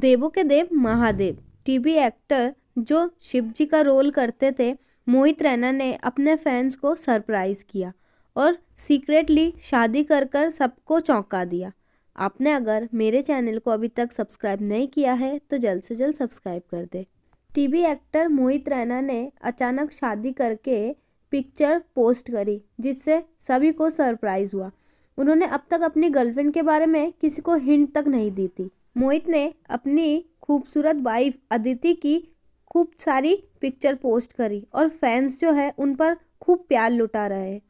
देवों के देव Mahadev TV actor जो शिव जी का रोल करते थे मोहित रैना ने अपने फैंस को सरप्राइज़ किया और सीक्रेटली शादी कर कर सबको चौंका दिया आपने अगर मेरे चैनल को अभी तक सब्सक्राइब नहीं किया है तो जल्द से जल्द सब्सक्राइब कर दे टीवी एक्टर मोहित रैना ने अचानक शादी करके पिक्चर पोस्ट करी जिससे सभी को सरप्राइज़ हुआ उन्होंने अब तक अपनी गर्लफ्रेंड के बारे में किसी को हिंट तक नहीं दी थी मोहित ने अपनी खूबसूरत वाइफ अदिति की खूब सारी पिक्चर पोस्ट करी और फैंस जो है उन पर खूब प्यार लुटा रहे हैं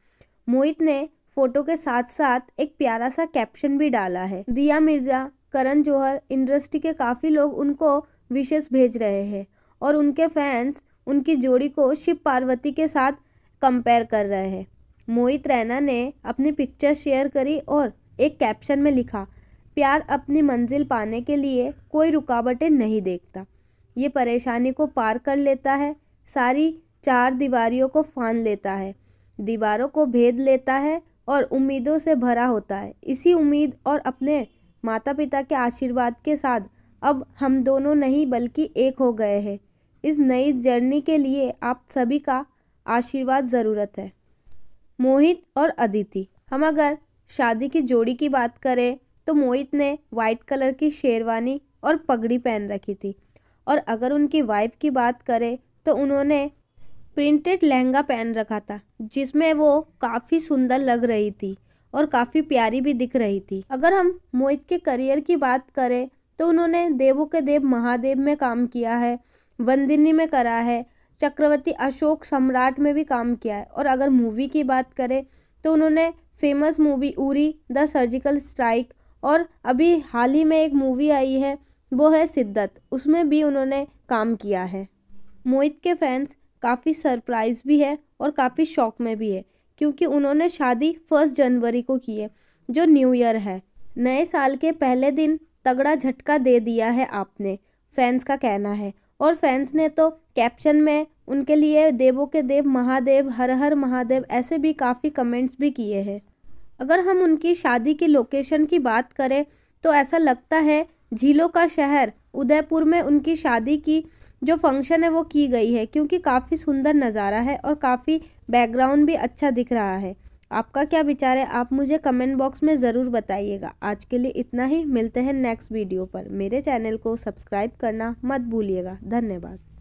मोहित ने फोटो के साथ साथ एक प्यारा सा कैप्शन भी डाला है दिया मिर्जा करण जौहर इंडस्ट्री के काफ़ी लोग उनको विशेष भेज रहे हैं और उनके फैंस उनकी जोड़ी को शिव पार्वती के साथ कंपेयर कर रहे हैं मोहित रैना ने अपनी पिक्चर शेयर करी और एक कैप्शन में लिखा प्यार अपनी मंजिल पाने के लिए कोई रुकावटें नहीं देखता ये परेशानी को पार कर लेता है सारी चार दीवारियों को फान लेता है दीवारों को भेद लेता है और उम्मीदों से भरा होता है इसी उम्मीद और अपने माता पिता के आशीर्वाद के साथ अब हम दोनों नहीं बल्कि एक हो गए हैं इस नई जर्नी के लिए आप सभी का आशीर्वाद ज़रूरत है मोहित और अदिति हम अगर शादी की जोड़ी की बात करें तो मोहित ने वाइट कलर की शेरवानी और पगड़ी पहन रखी थी और अगर उनकी वाइफ की बात करें तो उन्होंने प्रिंटेड लहंगा पहन रखा था जिसमें वो काफ़ी सुंदर लग रही थी और काफ़ी प्यारी भी दिख रही थी अगर हम मोहित के करियर की बात करें तो उन्होंने देवों के देव महादेव में काम किया है वंदिनी में करा है चक्रवर्ती अशोक सम्राट में भी काम किया है और अगर मूवी की बात करें तो उन्होंने famous movie Uri the surgical strike और अभी हाल ही में एक मूवी आई है वो है सिद्दत उसमें भी उन्होंने काम किया है मोहित के फैंस काफ़ी सरप्राइज भी है और काफ़ी शौक में भी है क्योंकि उन्होंने शादी फर्स्ट जनवरी को की है जो न्यू ईयर है नए साल के पहले दिन तगड़ा झटका दे दिया है आपने फैंस का कहना है और फैंस ने तो कैप्शन में उनके लिए देवों के देव महादेव हर हर महादेव ऐसे भी काफ़ी कमेंट्स भी किए हैं अगर हम उनकी शादी की लोकेशन की बात करें तो ऐसा लगता है झीलों का शहर उदयपुर में उनकी शादी की जो फंक्शन है वो की गई है क्योंकि काफ़ी सुंदर नज़ारा है और काफ़ी बैकग्राउंड भी अच्छा दिख रहा है आपका क्या विचार है आप मुझे कमेंट बॉक्स में ज़रूर बताइएगा आज के लिए इतना ही मिलते हैं नेक्स्ट वीडियो पर मेरे चैनल को सब्सक्राइब करना मत भूलिएगा धन्यवाद